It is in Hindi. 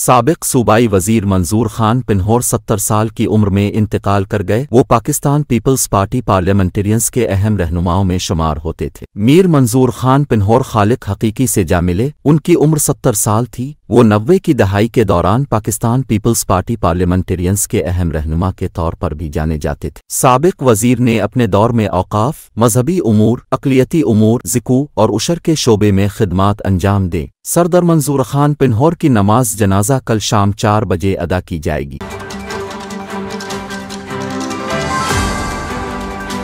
सबक सूबाई वजीर मंजूर खान पिन्हौर सत्तर साल की उम्र में इंतकाल कर गए वो पाकिस्तान पीपल्स पार्टी पार्लियामेंटेरियंस के अहम रहनुमाओं में शुमार होते थे मीर मंजूर खान पिन्हौर खालिक हकीकी से जा मिले उनकी उम्र सत्तर साल थी वो नब्बे की दहाई के दौरान पाकिस्तान पीपल्स पार्टी पार्लियामेंटेरियंस के अहम रहनुमा के तौर पर भी जाने जाते थे सबक वजीर ने अपने दौर में अवकाफ मजहबी उमूर अकलीती उमूर जिकू और उशर के शोबे में खदमात अंजाम दें सरदर मंजूर खान पिनहोर की नमाज जनाजा कल शाम चार बजे अदा की जाएगी